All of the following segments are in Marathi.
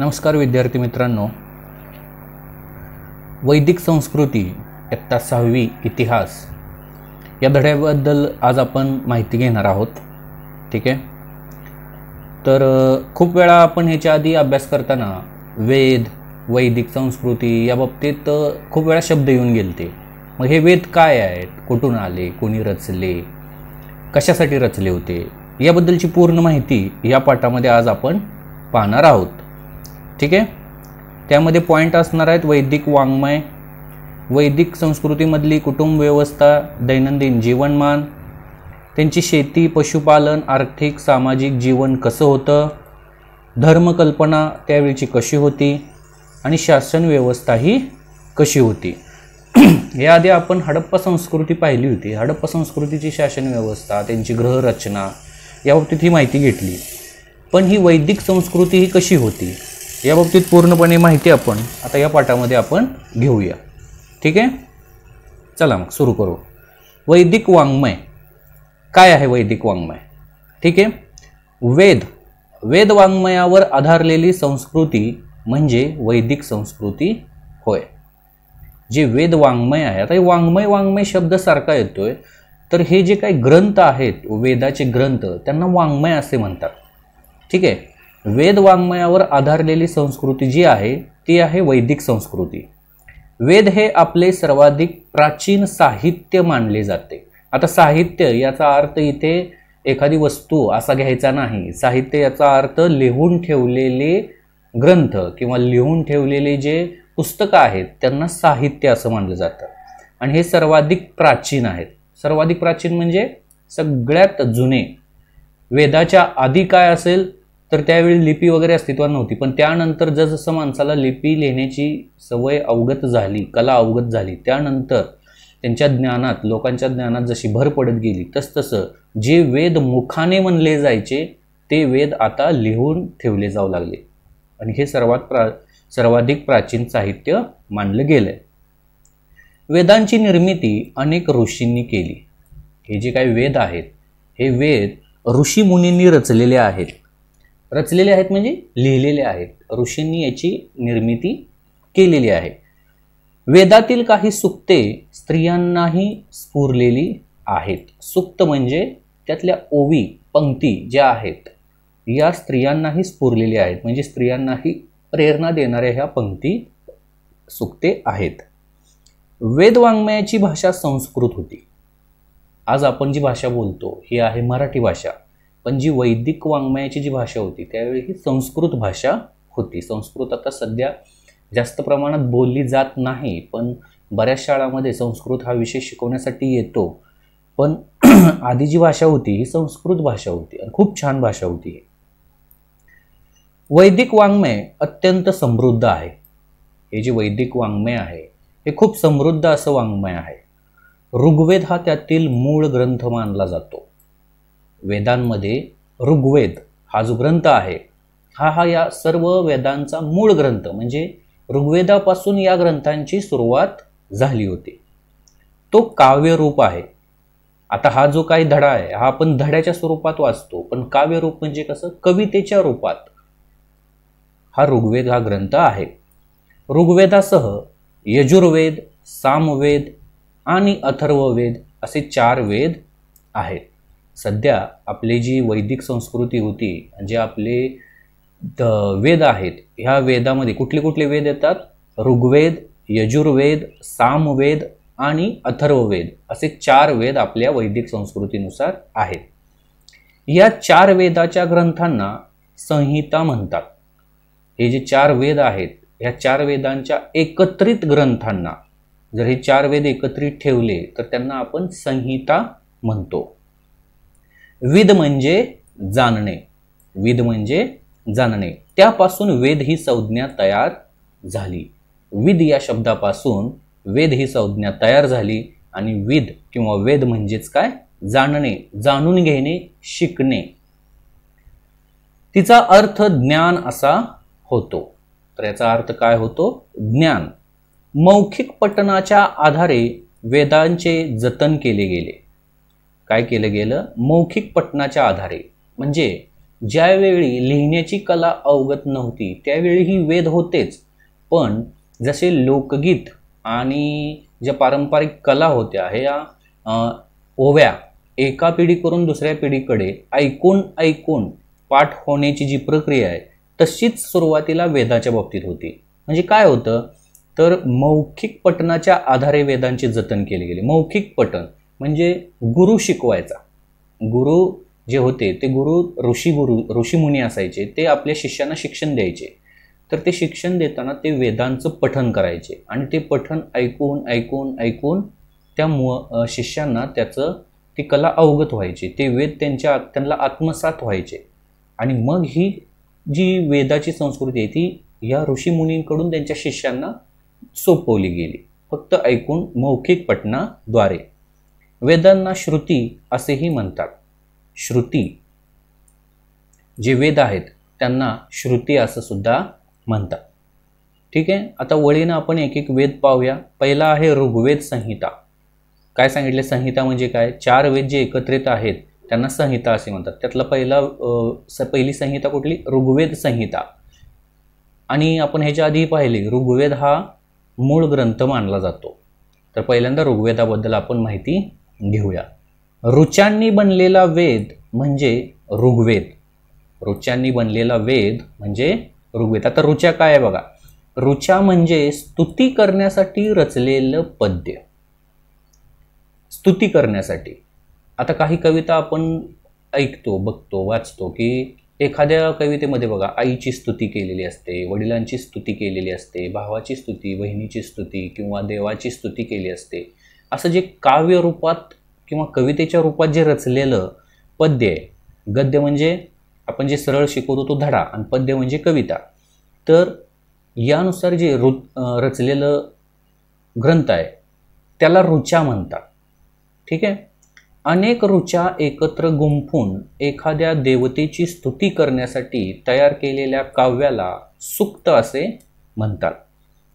नमस्कार विद्यार्थी मित्रांनो वैदिक संस्कृती इयत्ता सहावी इतिहास या धड्याबद्दल आज आपण माहिती घेणार आहोत ठीक आहे तर खूप वेळा आपण ह्याच्या आधी अभ्यास करताना वेद वैदिक संस्कृती या बाबतीत खूप वेळा शब्द येऊन गेलते मग हे वेद काय आहेत कुठून आले कोणी रचले कशासाठी रचले होते याबद्दलची पूर्ण माहिती या पाठामध्ये आज आपण पाहणार आहोत ठीक आहे त्यामध्ये पॉईंट असणार आहेत वैदिक वाङ्मय वैदिक संस्कृतीमधली कुटुंब व्यवस्था दैनंदिन जीवनमान त्यांची शेती पशुपालन आर्थिक सामाजिक जीवन कसं होतं धर्मकल्पना त्यावेळीची कशी होती आणि शासन व्यवस्था ही कशी होती याआधी आपण हडप्पा संस्कृती पाहिली होती हडप्पा संस्कृतीची शासन व्यवस्था त्यांची ग्रहरचना याबाबतीत ही माहिती घेतली पण ही वैदिक संस्कृती ही कशी होती याबाबतीत पूर्णपणे माहिती आपण आता या पाठामध्ये आपण घेऊया ठीक आहे चला मग सुरू करू वैदिक वाङ्मय काय आहे वैदिक वाङ्मय ठीक आहे वेद वेद वाङ्मयावर आधारलेली संस्कृती म्हणजे वैदिक संस्कृती होय जे वेद वाङ्मय आहे आता हे वाङ्मय वाङ्मय शब्द सारखा येतोय तर हे जे काही ग्रंथ आहेत वेदाचे ग्रंथ त्यांना वाङ्मय असे म्हणतात ठीक आहे वेदवाङ्मयावर आधारलेली संस्कृती जी आहे ती आहे वैदिक संस्कृती वेद हे आपले सर्वाधिक प्राचीन साहित्य मानले जाते आता साहित्य याचा अर्थ इथे एखादी वस्तू असा घ्यायचा नाही साहित्य याचा अर्थ लिहून ठेवलेले ग्रंथ किंवा लिहून ठेवलेले जे पुस्तकं आहेत त्यांना साहित्य असं मानलं जातं आणि हे सर्वाधिक प्राचीन आहेत सर्वाधिक प्राचीन म्हणजे सगळ्यात जुने वेदाच्या आधी काय असेल तर त्यावेळी लिपी वगैरे अस्तित्वात नव्हती पण त्यानंतर जसजसं माणसाला लिपी लिहिण्याची सवय अवगत झाली कला अवगत झाली त्यानंतर त्यांच्या ज्ञानात लोकांच्या ज्ञानात जशी भर पडत गेली तसतसं जे वेद मुखाने म्हणले जायचे ते वेद आता लिहून ठेवले जाऊ लागले आणि हे सर्वात प्रा सर्वाधिक प्राचीन साहित्य मानलं गेलं वेदांची निर्मिती अनेक ऋषींनी केली हे जे काही वेद आहेत हे वेद ऋषी मुनींनी रचलेले आहेत रचलेले आहेत म्हणजे लिहिलेले आहेत ऋषींनी याची निर्मिती केलेली आहे वेदातील काही सुक्ते स्त्रियांनाही स्फुरलेली आहेत सुक्त म्हणजे त्यातल्या ओवी पंक्ती ज्या आहेत या स्त्रियांनाही स्फुरलेल्या आहेत म्हणजे स्त्रियांनाही प्रेरणा देणाऱ्या ह्या पंक्ती सुक्ते आहेत वेदवाङ्मयाची भाषा संस्कृत होती आज आपण जी भाषा बोलतो ही आहे मराठी भाषा पण जी वैदिक वाङ्मयाची जी भाषा होती त्यावेळी ही संस्कृत भाषा होती संस्कृत आता सध्या जास्त प्रमाणात बोलली जात नाही पण बऱ्याच शाळामध्ये संस्कृत हा विषय शिकवण्यासाठी येतो पण आधी जी भाषा होती ही संस्कृत भाषा होती आणि खूप छान भाषा होती वैदिक वाङ्मय अत्यंत समृद्ध आहे हे जे वैदिक वाङ्मय आहे हे खूप समृद्ध असं वाङ्मय आहे ऋग्वेद हा त्यातील मूळ ग्रंथ मानला जातो वेदांमध्ये ऋग्वेद हा जो ग्रंथ आहे हा हा या सर्व वेदांचा मूळ ग्रंथ म्हणजे ऋग्वेदापासून या ग्रंथांची सुरुवात झाली होती तो काव्यरूप आहे आता हा जो काही धडा आहे हा आपण धड्याच्या स्वरूपात वाचतो पण काव्यरूप म्हणजे कसं कवितेच्या रूपात हा ऋग्वेद हा ग्रंथ आहे ऋग्वेदासह यजुर्वेद सामवेद आणि अथर्ववेद असे चार वेद आहेत सध्या आपली जी वैदिक संस्कृती होती जे आपले वेद आहेत ह्या वेदामध्ये कुठले कुठले वेद येतात ऋग्वेद यजुर्वेद सामवेद आणि अथर्ववेद असे चार वेद आपल्या वैदिक संस्कृतीनुसार आहेत या चार वेदाच्या ग्रंथांना संहिता म्हणतात हे जे चार वेद आहेत ह्या चार वेदांच्या एकत्रित ग्रंथांना जर हे चार वेद एकत्रित ठेवले तर त्यांना आपण संहिता म्हणतो विद म्हणजे जाणणे विद म्हणजे जाणणे त्यापासून वेद ही संज्ञा तयार झाली विद या शब्दापासून वेद ही संज्ञा तयार झाली आणि विद किंवा वेद म्हणजेच काय जाणणे जाणून घेणे शिकणे तिचा अर्थ ज्ञान असा होतो तर याचा अर्थ काय होतो ज्ञान मौखिक पटनाच्या आधारे वेदांचे जतन केले गेले काय केलं गेलं मौखिक पटनाच्या आधारे म्हणजे ज्यावेळी लिहिण्याची कला अवगत नव्हती त्यावेळी ही वेद होतेच पण जसे लोकगीत आणि ज्या पारंपरिक कला होत्या ह्या या ओव्या एका पिढीकडून दुसऱ्या पिढीकडे ऐकून ऐकून पाठ होण्याची जी प्रक्रिया आहे तशीच सुरुवातीला वेदाच्या बाबतीत होती म्हणजे काय होतं तर मौखिक पटनाच्या आधारे वेदांचे जतन केले गेले मौखिक पटन म्हणजे गुरु शिकवायचा गुरु जे होते ते गुरु ऋषी गुरु ऋषीमुनी असायचे ते आपल्या शिष्यांना शिक्षण द्यायचे तर ते शिक्षण देताना ते वेदांचं पठन करायचे आणि ते पठन ऐकून ऐकून ऐकून त्या मु शिष्यांना त्याचं ती कला अवगत व्हायची ते वेद त्यांच्या त्यांना आत्मसात व्हायचे आणि मग ही जी वेदाची संस्कृती आहे ती या ऋषीमुनींकडून त्यांच्या शिष्यांना सोपवली गेली फक्त ऐकून मौखिक पटनाद्वारे वेदांना श्रुती असेही म्हणतात श्रुती जे वेद आहेत त्यांना श्रुती असं सुद्धा म्हणतात ठीक आहे आता वळीनं आपण एक एक वेद पाहूया पहिला आहे ऋग्वेद संहिता काय सांगितले संहिता म्हणजे काय चार वेद जे एकत्रित आहेत त्यांना संहिता असे म्हणतात त्यातला पहिला पहिली संहिता कुठली ऋग्वेद संहिता आणि आपण ह्याच्या आधी पाहिले ऋग्वेद हा मूळ ग्रंथ मानला जातो तर पहिल्यांदा ऋग्वेदाबद्दल आपण माहिती घेऊया ऋचांनी बनलेला वेद म्हणजे ऋग्वेद ऋचांनी बनलेला वेद म्हणजे ऋग्वेद आता ऋचा काय आहे बघा ऋचा म्हणजे स्तुती करण्यासाठी रचलेलं पद्य स्तुती करण्यासाठी आता काही कविता आपण ऐकतो बघतो वाचतो की एखाद्या कवितेमध्ये बघा आईची स्तुती केलेली असते वडिलांची स्तुती केलेली असते भावाची स्तुती बहिणीची स्तुती किंवा देवाची स्तुती केली असते असं जे काव्य रूपात किंवा कवितेच्या रूपात जे रचलेलं पद्य आहे गद्य म्हणजे आपण जे सरळ शिकवतो तो धडा आणि पद्य म्हणजे कविता तर यानुसार जे रु रचलेलं ग्रंथ आहे त्याला ऋचा म्हणतात ठीक आहे अनेक ऋचा एकत्र गुंफून एखाद्या देवतेची स्तुती करण्यासाठी तयार केलेल्या काव्याला सुक्त असे म्हणतात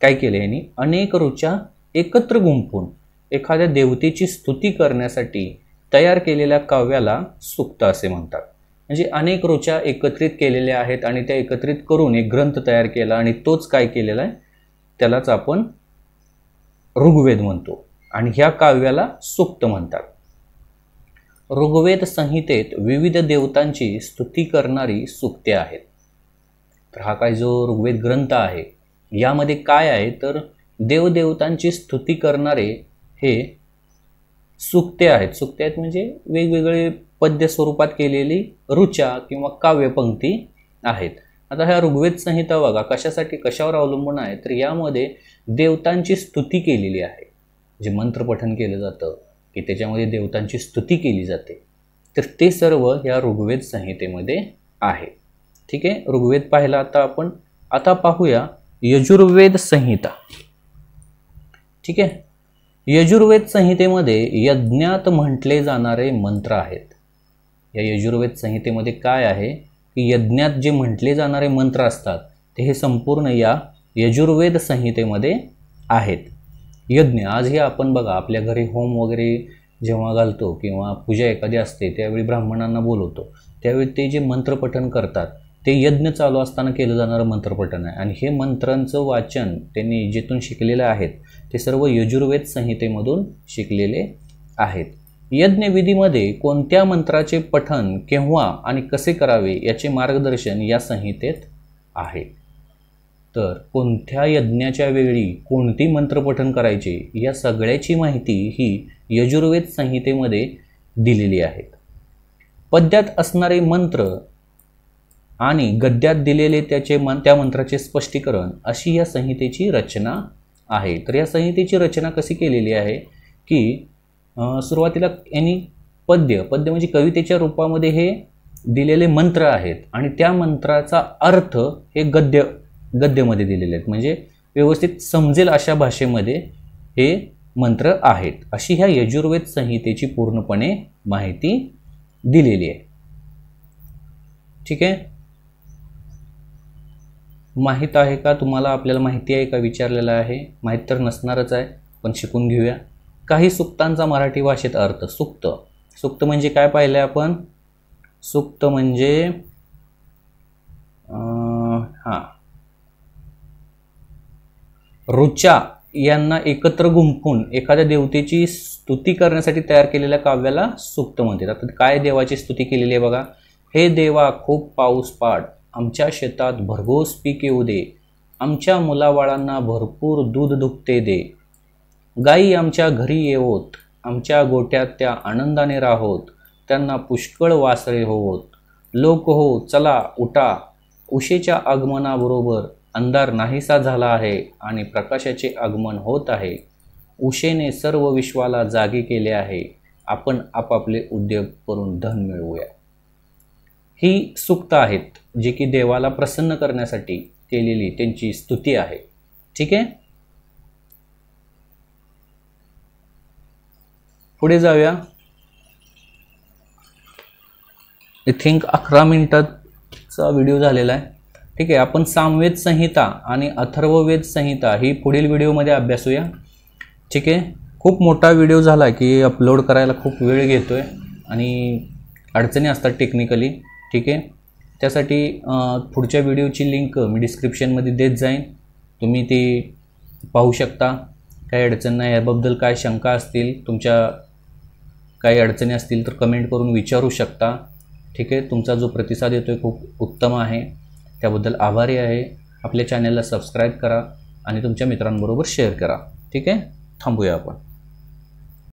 काय केले यांनी अनेक रुचा एकत्र गुंफून एखाद्या देवतेची स्तुती करण्यासाठी तयार केलेल्या काव्याला सुक्त असे म्हणतात म्हणजे अनेक रुचा एकत्रित केलेल्या आहेत आणि त्या एकत्रित करून एक ग्रंथ तयार केला आणि तोच काय केलेला आहे त्यालाच आपण ऋग्वेद म्हणतो आणि ह्या काव्याला सुक्त म्हणतात ऋग्वेद संहितेत विविध देवतांची स्तुती करणारी सुक्ते आहेत तर हा काय जो ऋग्वेद ग्रंथ आहे यामध्ये काय आहे तर देवदेवतांची स्तुती करणारे हे सुक्ते आहेत सुक्ते आहेत म्हणजे वेगवेगळे पद्य स्वरूपात केलेली रुचा किंवा काव्यपंक्ती आहेत आता ह्या ऋग्वेद संहिता बघा कशासाठी कशावर अवलंबून आहे तर यामध्ये देवतांची स्तुती केलेली आहे जे मंत्रपठन केलं जातं की त्याच्यामध्ये देवतांची स्तुती केली जाते तर ते सर्व या ऋग्वेद संहितेमध्ये आहे ठीक आहे ऋग्वेद पाहिला आता आपण आता पाहूया यजुर्वेद संहिता ठीक आहे यजुर्वेद संहितेमध्ये यज्ञात म्हटले जाणारे मंत्र आहेत या यजुर्वेद संहितेमध्ये काय आहे की यज्ञात जे म्हटले जाणारे मंत्र असतात ते हे संपूर्ण या यजुर्वेद संहितेमध्ये आहेत यज्ञ आज आपण बघा आपल्या घरी होम वगैरे जेव्हा घालतो किंवा पूजा एखादी असते त्यावेळी ब्राह्मणांना बोलवतो त्यावेळी ते जे मंत्रपठन करतात ते यज्ञ चालू असताना केलं जाणारं मंत्रपठण आहे आणि हे मंत्रांचं वाचन त्यांनी जिथून शिकलेलं आहेत ते सर्व यजुर्वेद संहितेमधून शिकलेले आहेत यज्ञविधीमध्ये कोणत्या मंत्राचे पठण केव्हा आणि कसे करावे याचे मार्गदर्शन या संहितेत आहे तर कोणत्या यज्ञाच्या वेळी कोणती मंत्रपठण करायचे या सगळ्याची माहिती ही यजुर्वेद संहितेमध्ये दिलेली आहेत पद्यात असणारे मंत्र आणि गद्यात दिलेले त्याचे मन त्या मंत्राचे स्पष्टीकरण अशी या संहितेची रचना आहे तर या संहितेची रचना कशी केलेली आहे की सुरुवातीला यांनी पद्य पद्य म्हणजे कवितेच्या रूपामध्ये हे दिलेले मंत्र आहेत आणि त्या मंत्राचा अर्थ हे गद्य गद्यमध्ये दिलेले आहेत म्हणजे व्यवस्थित समजेल अशा भाषेमध्ये हे मंत्र आहेत अशी ह्या यजुर्वेद संहितेची पूर्णपणे माहिती दिलेली आहे ठीक आहे माहीत आहे का तुम्हाला आपल्याला माहिती आहे का विचारलेलं आहे माहीत तर नसणारच आहे पण शिकून घेऊया काही सुक्तांचा मराठी भाषेत अर्थ सुक्त सुक्त म्हणजे काय पाहिलं आहे आपण सुक्त म्हणजे हां रुचा यांना एकत्र गुंफून एखाद्या देवतेची स्तुती करण्यासाठी तयार केलेल्या काव्याला सुक्त म्हणतात आता काय देवाची स्तुती केलेली आहे बघा हे देवा खूप पाऊस पाड आमच्या शेतात भरघोस पीक येऊ दे आमच्या मुलाबाळांना भरपूर दूध दुखते दे गाई आमच्या घरी येवोत आमच्या गोट्यात त्या आनंदाने राहोत त्यांना पुष्कळ वासरे होवोत लोक हो चला उठा उशेच्या आगमनाबरोबर अंधार नाहीसा झाला आहे आणि प्रकाशाचे आगमन होत आहे उषेने सर्व विश्वाला जागे केले आहे आपण आपापले उद्योग करून धन मिळवूया ही सुक्त आहेत जी की देवाला प्रसन्न करण्यासाठी केलेली त्यांची स्तुती आहे ठीक आहे पुढे जाऊया आय थिंक अकरा मिनिटाचा व्हिडिओ झालेला आहे ठीक आहे आपण सामवेद संहिता आणि अथर्ववेद संहिता ही पुढील व्हिडिओमध्ये अभ्यासूया ठीक आहे खूप मोठा व्हिडिओ झाला की अपलोड करायला खूप वेळ घेतो आहे आणि अडचणी असतात टेक्निकली ठीक आहे त्यासाठी पुढच्या व्हिडिओची लिंक मी डिस्क्रिप्शनमध्ये देत जाईन तुम्ही ती पाहू शकता काही अडचण नाही याबद्दल काय शंका असतील तुमच्या काही अडचणी असतील तर कमेंट करून विचारू शकता ठीक आहे तुमचा जो प्रतिसाद येतो आहे खूप उत्तम आहे त्याबद्दल आभारी आहे आपल्या चॅनलला सबस्क्राईब करा आणि तुमच्या मित्रांबरोबर शेअर करा ठीक आहे थांबूया आपण